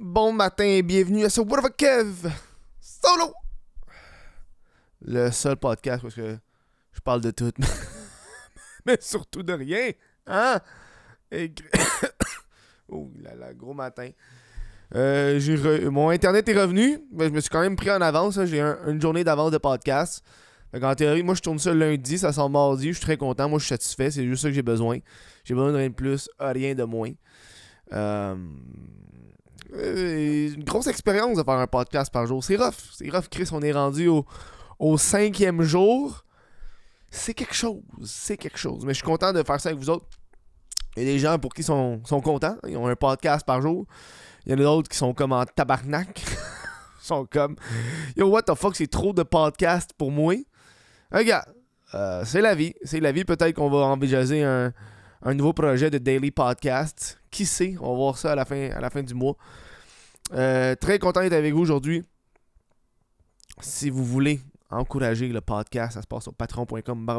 Bon matin et bienvenue à ce What of Kev Solo! Le seul podcast parce que je parle de tout, mais surtout de rien, hein? oh là là, gros matin. Euh, mon internet est revenu, mais je me suis quand même pris en avance. Hein. J'ai une journée d'avance de podcast. en théorie, moi je tourne ça lundi, ça sort mardi. Je suis très content, moi je suis satisfait. C'est juste ça que j'ai besoin. J'ai besoin de rien de plus, euh, rien de moins. Euh euh, une grosse expérience de faire un podcast par jour. C'est rough. C'est rough, Chris. On est rendu au, cinquième jour. C'est quelque chose. C'est quelque chose. Mais je suis content de faire ça avec vous autres. Il y a des gens pour qui sont, sont contents. Ils ont un podcast par jour. Il y en a d'autres qui sont comme en tabarnak. Ils sont comme Yo, what the fuck, c'est trop de podcasts pour moi. Regarde, euh, c'est la vie. C'est la vie. Peut-être qu'on va envisager un, un nouveau projet de daily podcast. Qui sait? On va voir ça à la fin, à la fin du mois. Euh, très content d'être avec vous aujourd'hui. Si vous voulez encourager le podcast, ça se passe sur patreon.com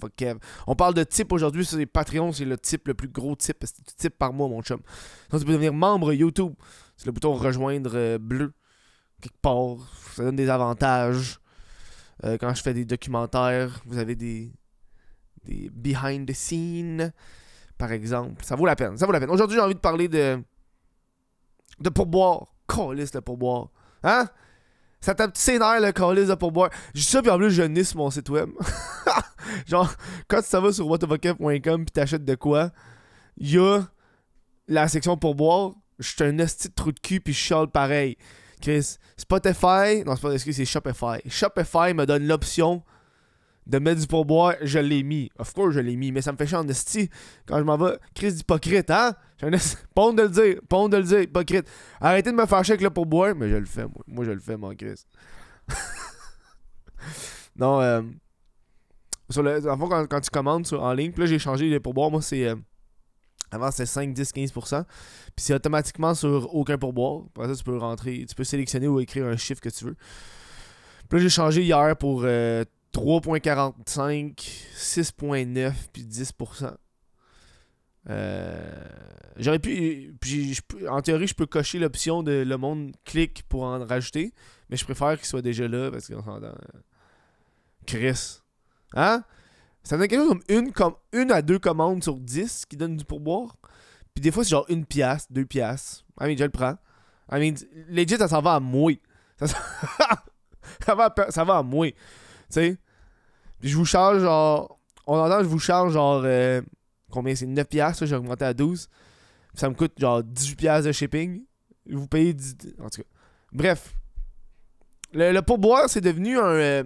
fuck Kev. On parle de type aujourd'hui sur les Patreon, c'est le type le plus gros type, c'est du type par mois mon chum. Donc tu devenir membre YouTube, c'est le bouton rejoindre euh, bleu quelque part, ça donne des avantages. Euh, quand je fais des documentaires, vous avez des des behind the scenes par exemple. Ça vaut la peine. Ça vaut la peine. Aujourd'hui, j'ai envie de parler de. de pourboire. Calice le pourboire. Hein? Ça tape ses nerfs le calice de pourboire. J'ai ça, puis en plus, je nisse mon site web. Genre, quand tu vas sur whatavocat.com puis t'achètes de quoi, il y a la section pourboire. Je suis un esti de trou de cul, puis je chiale pareil. Spotify, non, c'est pas excuse, c'est Shopify. Shopify me donne l'option de mettre du pourboire, je l'ai mis. Of course, je l'ai mis, mais ça me fait chier en quand je m'en vais. Chris d'hypocrite, hein? J'ai un de le dire, ponte de le dire, hypocrite. Arrêtez de me fâcher avec le pourboire, mais je le fais, moi. Moi, je le fais, mon Chris. non, euh. en quand, tu commandes en ligne, puis là, j'ai changé les pourboires, moi, c'est. Euh, avant, c'était 5, 10, 15%. Puis c'est automatiquement sur aucun pourboire. Après tu peux rentrer, tu peux sélectionner ou écrire un chiffre que tu veux. Puis là, j'ai changé hier pour. Euh, 3.45, 6.9 puis 10%. Euh, j'aurais pu. Puis en théorie, je peux cocher l'option de le monde clic pour en rajouter, mais je préfère qu'il soit déjà là parce qu'on s'entend. Euh, Chris. Hein? Ça donne quelque chose comme une, comme une à deux commandes sur 10 qui donne du pourboire. Puis des fois, c'est genre une pièce, deux pièces. ah mais je le prends. Ah I mean, legit, ça s'en va à moi. Ça, va à, ça va à moi tu sais. je vous charge genre. On entend, je vous charge genre. Euh, combien c'est 9 piastres, j'ai augmenté à 12. Ça me coûte genre 18 de shipping. Je Vous paye En tout cas. Bref. Le, pourboire, c'est devenu un, euh,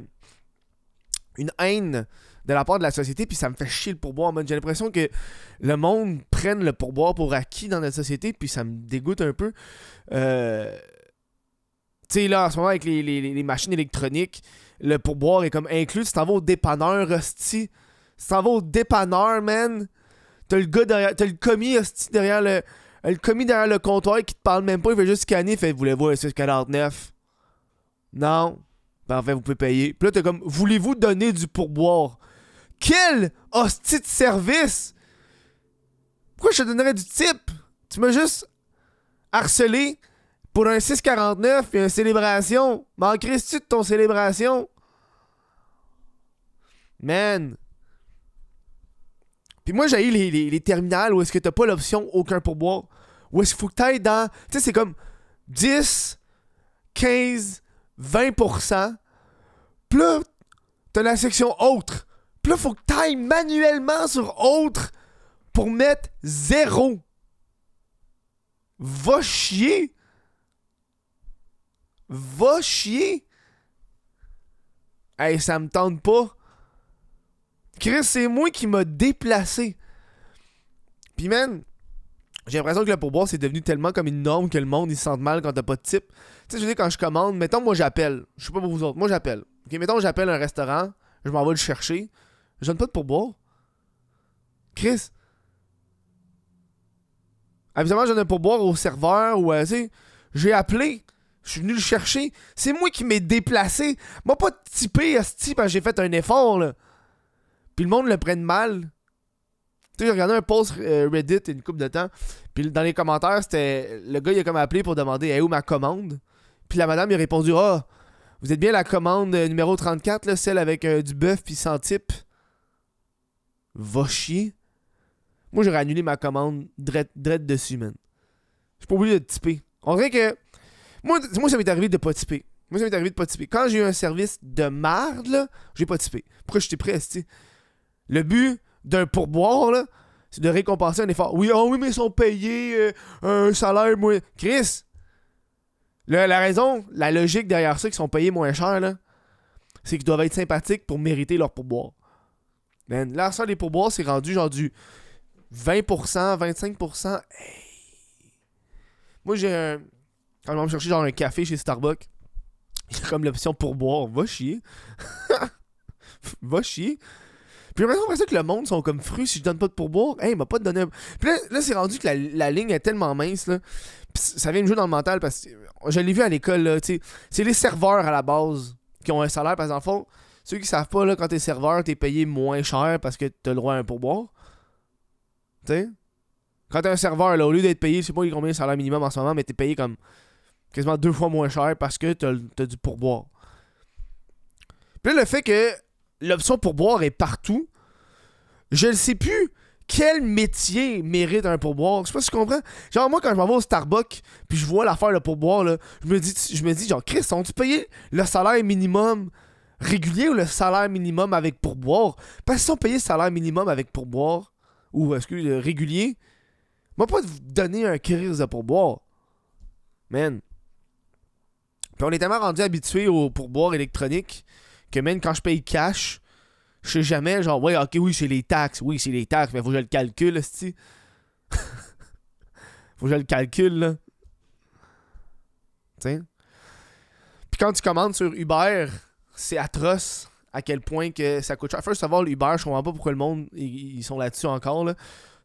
une haine de la part de la société, puis ça me fait chier le pourboire. J'ai l'impression que le monde prenne le pourboire pour acquis dans notre société, puis ça me dégoûte un peu. Euh... Tu sais, là, en ce moment, avec les machines électroniques, le pourboire est comme inclus. Tu t'en vas au dépanneur, hostie. Tu t'en vas au dépanneur, man. T'as le gars derrière. T'as le commis, derrière le. Le commis derrière le comptoir qui te parle même pas, il veut juste scanner, fait voulez voir un 649? Non. Parfait, ben, vous pouvez payer. Puis là, t'es comme voulez-vous donner du pourboire? Quel hostie de service! Pourquoi je te donnerais du type? Tu m'as juste harcelé pour un 649 et une célébration. Manquerais-tu de ton célébration? Man. Puis moi, j'ai eu les, les, terminales où est-ce que t'as pas l'option aucun pour boire Où est-ce qu'il faut que t'ailles dans. Tu sais, c'est comme 10, 15, 20%. plus là, t'as la section autre. plus là, faut que t'ailles manuellement sur autre pour mettre zéro. Va chier. Va chier. Hey, ça me tente pas. Chris, c'est moi qui m'a déplacé. Puis, man, j'ai l'impression que le pourboire, c'est devenu tellement comme une norme que le monde, il se sent mal quand t'as pas de type. Tu sais, je dis, quand je commande, mettons, moi, j'appelle. Je suis pas pour vous autres, moi, j'appelle. Ok, mettons, j'appelle un restaurant, je m'en vais le chercher, je donne pas de pourboire. Chris. Évidemment, je donne un pourboire au serveur ou, euh, j'ai appelé. Je suis venu le chercher. C'est moi qui m'ai déplacé. Moi, pas typé à ce type, j'ai fait un effort, là. Puis le monde le prenne mal. Tu sais, j'ai regardé un post euh, Reddit une coupe de temps. Puis dans les commentaires, c'était. Le gars, il a comme appelé pour demander hey, où ma commande. Puis la madame, il a répondu Ah, vous êtes bien la commande euh, numéro 34, là, celle avec euh, du bœuf puis sans type. Va chier. Moi, j'aurais annulé ma commande drette, drette dessus, man. J'ai pas oublié de typer. On dirait que. Moi, moi ça m'est arrivé de pas typer. Moi, ça m'est arrivé de pas typer. Quand j'ai eu un service de marde, là, j'ai pas typé. Pourquoi j'étais prêt, tu le but d'un pourboire, c'est de récompenser un effort. Oui, ah oui, mais ils sont payés euh, un salaire moins. Chris! la raison, la logique derrière ça qu'ils sont payés moins cher, là, c'est qu'ils doivent être sympathiques pour mériter leur pourboire. Ben, ça des pourboires, c'est rendu genre du 20%, 25%. Moi, j'ai Quand je vais me chercher genre un café chez Starbucks, j'ai comme l'option pourboire. Va chier. Va chier. Puis j'ai l'impression que le monde sont comme fruits si je donne pas de pourboire. Hey, il m'a pas donné. Puis là, c'est rendu que la, ligne est tellement mince. Là. ça vient me jouer dans le mental parce que euh, je l'ai vu à l'école. là, C'est les serveurs à la base qui ont un salaire. Parce qu'en fond, ceux qui savent pas, là, quand t'es serveur, t'es payé moins cher parce que t'as le droit à un pourboire. Tu sais? Quand t'es un serveur, là, au lieu d'être payé, je sais pas combien de salaire minimum en ce moment, mais t'es payé comme quasiment deux fois moins cher parce que t'as as du pourboire. Puis là, le fait que l'option pour boire est partout, je ne sais plus quel métier mérite un pourboire. Je sais pas si tu comprends. Genre, moi, quand je m'en vais au Starbucks, puis je vois l'affaire, le pourboire, là, je me dis, je me dis genre, Chris, ont-tu payé le salaire minimum régulier ou le salaire minimum avec pourboire? Parce que si le salaire minimum avec pourboire, ou, excuse, euh, régulier, Moi pas donner un Chris de pourboire. Man. Puis on est tellement rendu habitué au pourboire électronique même quand je paye cash, je sais jamais, genre, ouais, ok, oui, c'est les taxes, oui, c'est les taxes, mais faut que je le calcule, cest Faut que je le calcule, là. Tiens. Puis quand tu commandes sur Uber, c'est atroce à quel point que ça coûte cher. First of all, Uber, je comprends pas pourquoi le monde, ils sont là-dessus encore, là.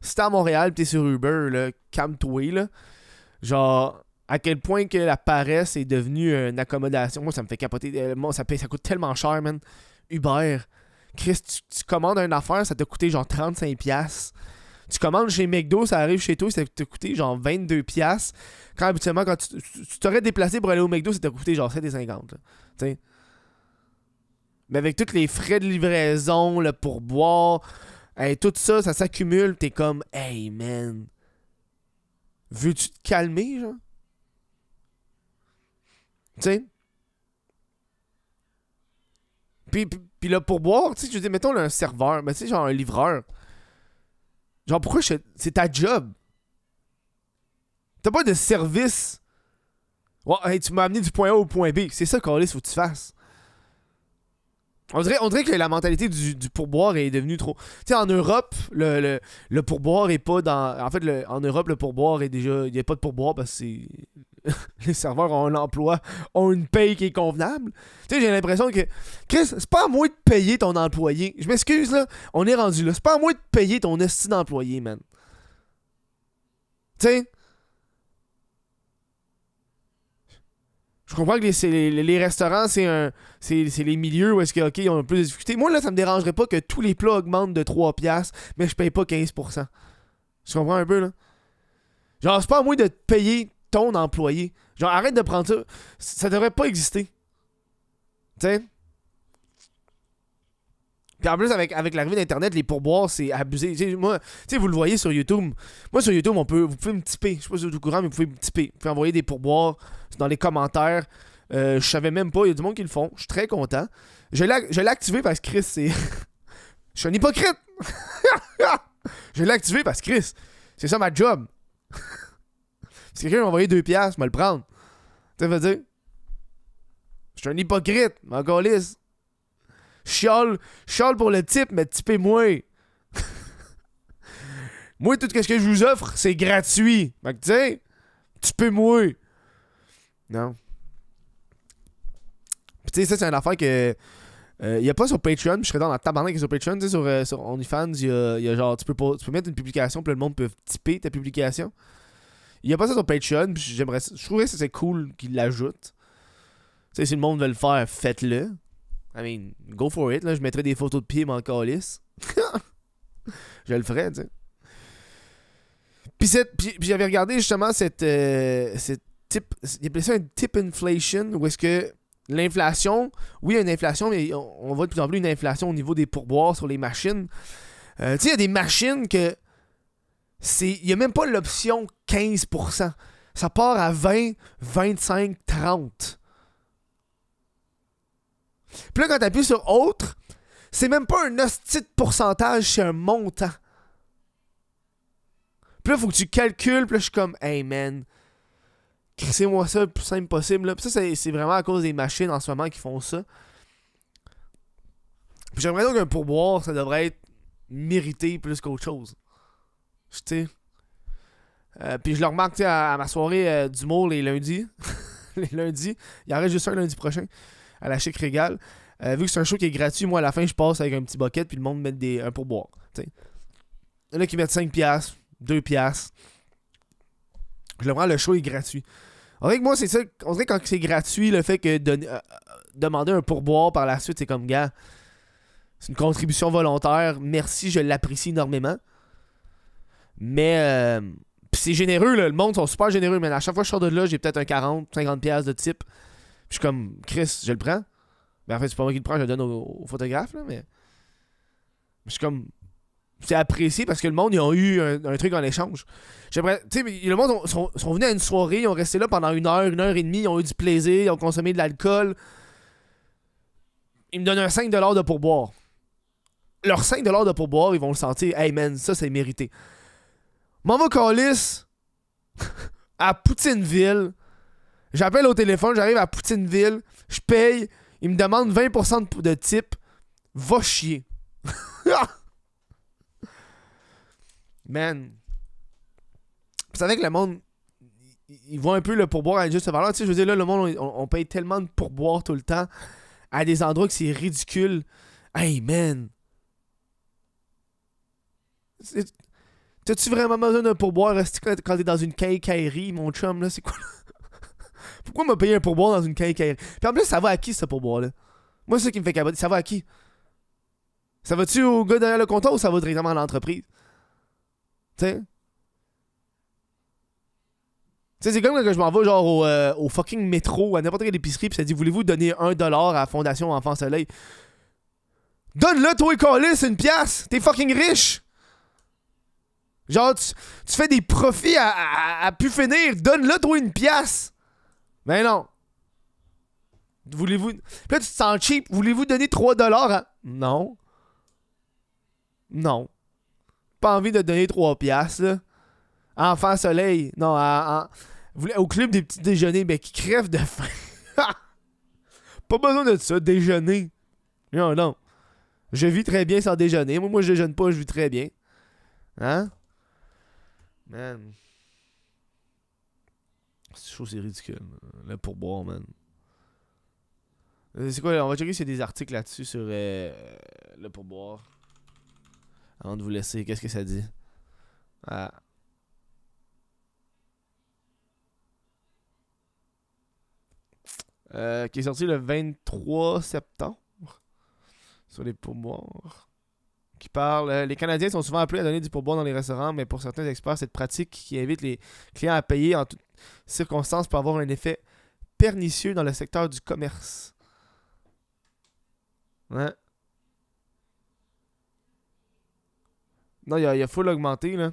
Si t'es à Montréal, t'es sur Uber, là, calme là. Genre, à quel point que la paresse est devenue une accommodation. Moi, ça me fait capoter. Euh, ça, coûte tellement cher, man. Uber. Chris, tu, commandes une affaire, ça t'a coûté genre 35$. Tu commandes chez McDo, ça arrive chez toi, ça t'a coûté genre 22$. Quand habituellement, quand tu t'aurais déplacé pour aller au McDo, ça t'a coûté genre 7,50$. Mais avec tous les frais de livraison, le pourboire, tout ça, ça s'accumule. T'es comme, hey man, veux-tu te calmer, genre? Puis, puis, pourboire, tu sais, je dis, mettons un serveur, mais tu sais, genre un livreur. Genre, pourquoi C'est ta job. T'as pas de service. Ouais, tu m'as amené du point A au point B. C'est ça, Carlis, faut que tu fasses. On dirait, on que la mentalité du, pourboire est devenue trop. Tu sais, en Europe, le, le, pourboire est pas dans. En fait, en Europe, le pourboire est déjà. Il n'y a pas de pourboire parce que c'est les serveurs ont un emploi, ont une paye qui est convenable. Tu sais, j'ai l'impression que. Chris, c'est pas à moi de payer ton employé. Je m'excuse, là. On est rendu là. C'est pas à moi de payer ton esti d'employé, man. Tu sais. Je comprends que les, restaurants, c'est un. C'est les milieux où est-ce que, OK, ils ont plus de difficultés. Moi, là, ça me dérangerait pas que tous les plats augmentent de 3$, mais je paye pas 15%. Tu comprends un peu, là? Genre, c'est pas à moi de te payer ton employé. Genre, arrête de prendre ça. Ça devrait pas exister. Tu sais? Puis en plus, avec, avec l'arrivée d'Internet, les pourboires, c'est abusé. moi, tu sais, vous le voyez sur YouTube. Moi, sur YouTube, on peut, vous pouvez me tiper. Je sais pas si vous êtes au courant, mais vous pouvez me tiper. Vous pouvez envoyer des pourboires dans les commentaires. Euh, je savais même pas, il y a du monde qui le font. Je suis très content. Je l'ai activé parce que Chris, c'est. je suis un hypocrite! je l'ai activé parce que Chris, c'est ça ma job. Si quelqu'un m'a envoyé 2 piastres, je vais le prendre. Tu veux dire? Je suis un hypocrite, ma lisse. Chiale, chiale pour le type, mais typez-moi. moi, tout ce que je vous offre, c'est gratuit. Fait que, tu sais, typez-moi. Non. Puis, tu sais, ça, c'est une affaire que. Euh, il n'y a pas sur Patreon, je serais dans la tabarnak sur Patreon, tu sais, sur, euh, OnlyFans, il y a, genre, tu peux, tu peux mettre une publication, puis le monde peut typer ta publication. Il a pas ça sur Patreon, puis j'aimerais, je trouvais que c'est cool qu'il l'ajoute. Tu si le monde veut le faire, faites-le. I mean, go for it, Je mettrais des photos de pieds, mais en calice. je le ferais, tu sais. Puis, j'avais regardé justement cette, euh, type cette Il appelait ça un tip inflation, où est-ce que l'inflation, oui, il y a une inflation, mais on, voit de plus en plus une inflation au niveau des pourboires sur les machines. Euh, tu sais, il y a des machines que il n'y a même pas l'option 15%. Ça part à 20, 25, 30. Puis là, quand t'appuies sur autre, c'est même pas un hostie pourcentage, c'est un montant. Puis là, faut que tu calcules, puis là, je suis comme, hey man, crissez-moi ça le plus simple possible. ça, c'est vraiment à cause des machines en ce moment qui font ça. Puis j'aimerais donc un pourboire, ça devrait être mérité plus qu'autre chose. Tu euh, puis je le remarque à, ma soirée euh, Du d'humour les lundis. les lundis. Il y en reste juste un lundi prochain à la Chic Régale. Euh, vu que c'est un show qui est gratuit, moi à la fin je passe avec un petit bucket puis le monde met des, un pourboire. Il y en a qui mettent 5 piastres, 2 piastres. Je le prends, le show est gratuit. On dirait que moi c'est ça, on dirait quand c'est gratuit, le fait que de, demander un pourboire par la suite, c'est comme gars, c'est une contribution volontaire, merci, je l'apprécie énormément. Mais euh, c'est généreux, le monde sont super généreux. Mais à chaque fois que je sors de là, j'ai peut-être un 40, 50 pièces de type. je suis comme, Chris, je le prends. Mais en fait, c'est pas moi qui le prends, je le donne au, photographe. Là, mais je suis comme, c'est apprécié parce que le monde, ils ont eu un, truc en échange. J'aimerais, tu sais, le monde sont, sont, venus à une soirée, ils ont resté là pendant une heure, une heure et demie, ils ont eu du plaisir, ils ont consommé de l'alcool. Ils me donnent un 5$ de pourboire. Leur 5$ de pourboire, ils vont le sentir, hey man, ça c'est mérité. M'en va à Poutineville. J'appelle au téléphone, j'arrive à Poutineville, je paye, il me demande 20% de type. Va chier. Man. Vous savez que le monde, ils voient un peu le pourboire à juste valeur. Tu je veux dire, là, le monde, on, paye tellement de pourboire tout le temps à des endroits que c'est ridicule. Hey, man. T'as-tu vraiment besoin d'un pourboire quand t'es dans une quincaillerie, mon chum, là? C'est quoi? Pourquoi m'a payé un pourboire dans une quincaillerie? Puis en plus, ça va à qui, ce pourboire-là? Moi, c'est ça qui me fait caboter. Ça va à qui? Ça va-tu au gars derrière le comptoir ou ça va directement à l'entreprise? Tu sais, c'est comme quand je m'en vais genre euh, au, fucking métro, à n'importe quelle épicerie, puis ça dit Voulez-vous donner un dollar à la Fondation Enfant Soleil Donne-le, toi, et c'est une pièce T'es fucking riche Genre, tu, fais des profits à, à, pu finir. Donne-le, toi, une pièce. Mais non. Voulez-vous. Puis là, tu te sens cheap. Voulez-vous donner 3$ à. Non. Non. Pas envie de donner 3 piastres, là. Enfant soleil. Non, au club des petits déjeuners, mais qui crèvent de faim. pas besoin de ça, déjeuner. Non, non. Je vis très bien sans déjeuner. Moi, moi je déjeune pas, je vis très bien. Hein? Man. cette c'est ridicule. Le pourboire, man. Euh, c'est quoi, on va checker s'il y a des articles là-dessus sur euh, le pourboire. Avant de vous laisser, qu'est-ce que ça dit? Ah. Euh, qui est sorti le 23 septembre sur les pourboires qui parle euh, Les Canadiens sont souvent appelés à donner du pourboire dans les restaurants, mais pour certains experts, cette pratique qui invite les clients à payer en toutes circonstances peut avoir un effet pernicieux dans le secteur du commerce. Non, il y a, y a là.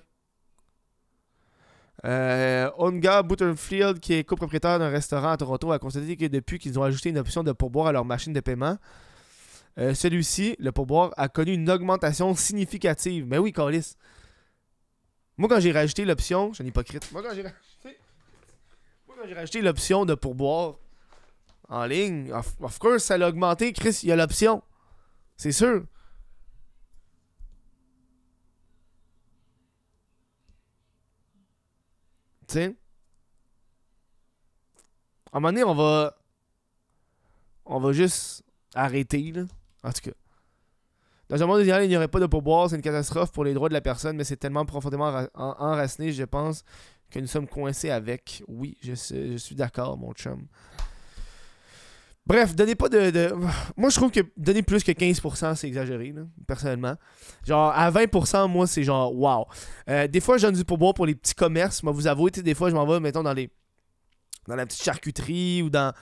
Euh, Onga Butterfield, qui est copropriétaire d'un restaurant à Toronto, a constaté que depuis qu'ils ont ajouté une option de pourboire à leur machine de paiement, euh, celui-ci, le pourboire, a connu une augmentation significative. Mais ben oui, Carlis. Moi, quand j'ai rajouté l'option, je suis pas hypocrite. Moi, quand j'ai rajouté, Moi, quand j'ai rajouté l'option de pourboire en ligne, of, course, ça l'a augmenté. Chris, il y a l'option. C'est sûr. Tu sais? À un moment donné, on va. On va juste arrêter, là. En tout cas. Dans un monde idéal, il n'y aurait pas de pourboire, c'est une catastrophe pour les droits de la personne, mais c'est tellement profondément enraciné, je pense, que nous sommes coincés avec. Oui, je, suis d'accord, mon chum. Bref, donnez pas de, Moi, je trouve que donner plus que 15%, c'est exagéré, personnellement. Genre, à 20%, moi, c'est genre, wow. Euh, des fois, je donne du pourboire pour les petits commerces. Moi, vous avouez, des fois, je m'en vais, mettons, dans les dans la petite charcuterie ou dans,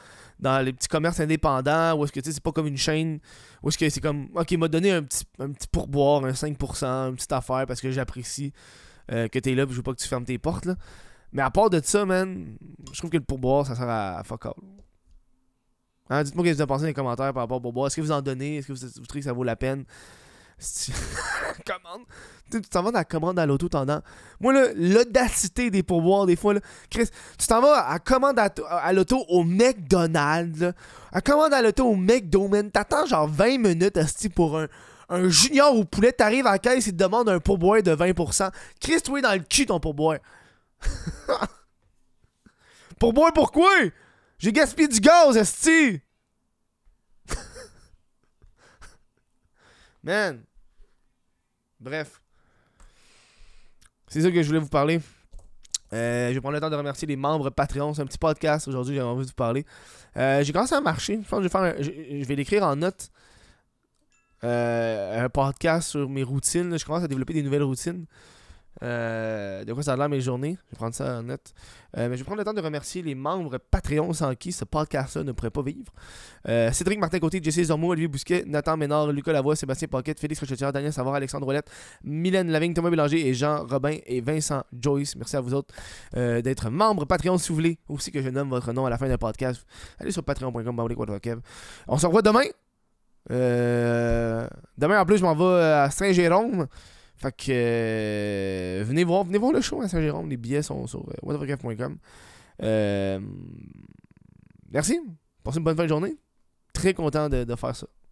dans les petits commerces indépendants, où est-ce que tu sais, c'est pas comme une chaîne, ou est-ce que c'est comme, ok, il m'a donné un petit, un petit pourboire, un 5%, une petite affaire parce que j'apprécie euh, que t'es là, puis je veux pas que tu fermes tes portes, là. Mais à part de ça, man, je trouve que le pourboire, ça sert à, fuck all. Hein, dites-moi ce que vous en pensez dans les commentaires par rapport au pourboire. Est-ce que vous en donnez Est-ce que vous trouvez que ça vaut la peine commande. Tu t'en vas à la commande à l'auto, tendant Moi, là, l'audacité des pourboires, des fois, là. Chris, tu t'en vas à commande à, l'auto au McDonald's, là. À commande à l'auto au McDo, man. T'attends genre 20 minutes, asti, pour un, un junior ou poulet. T'arrives à la caisse, et te demande un pourboire de 20%. Chris, tu es dans le cul, ton pourboire. pourboire pourquoi? J'ai gaspillé du gaz, esti! Man. Bref. C'est ça que je voulais vous parler. Euh, je vais prendre le temps de remercier les membres Patreon. C'est un petit podcast aujourd'hui, j'ai envie de vous parler. Euh, j'ai commencé à marcher. Je, vais, l'écrire en note. Euh, un podcast sur mes routines. Je commence à développer des nouvelles routines. Euh, de quoi ça a l'air mes journées. Je vais prendre ça en net. Euh, mais je vais prendre le temps de remercier les membres Patreon sans qui ce podcast ne pourrait pas vivre. Euh, Cédric Martin Côté, Jesse Zormo, Olivier Bousquet, Nathan Ménard, Lucas Lavoie, Sébastien Paquette, Félix Rochetière, Daniel Savard, Alexandre Roulette, Mylène Lavigne, Thomas Bélanger et Jean Robin et Vincent Joyce. Merci à vous autres d'être membres Patreon si vous voulez. Aussi que je nomme votre nom à la fin du podcast. Allez sur patreon.com. On se revoit demain. demain en plus, je m'en vais à Saint-Jérôme. Fait que euh, venez voir, venez voir le show à hein, Saint-Jérôme. Les billets sont sur euh, whatthefuckf.com. Euh, merci. Passez une bonne fin de journée. Très content de faire ça.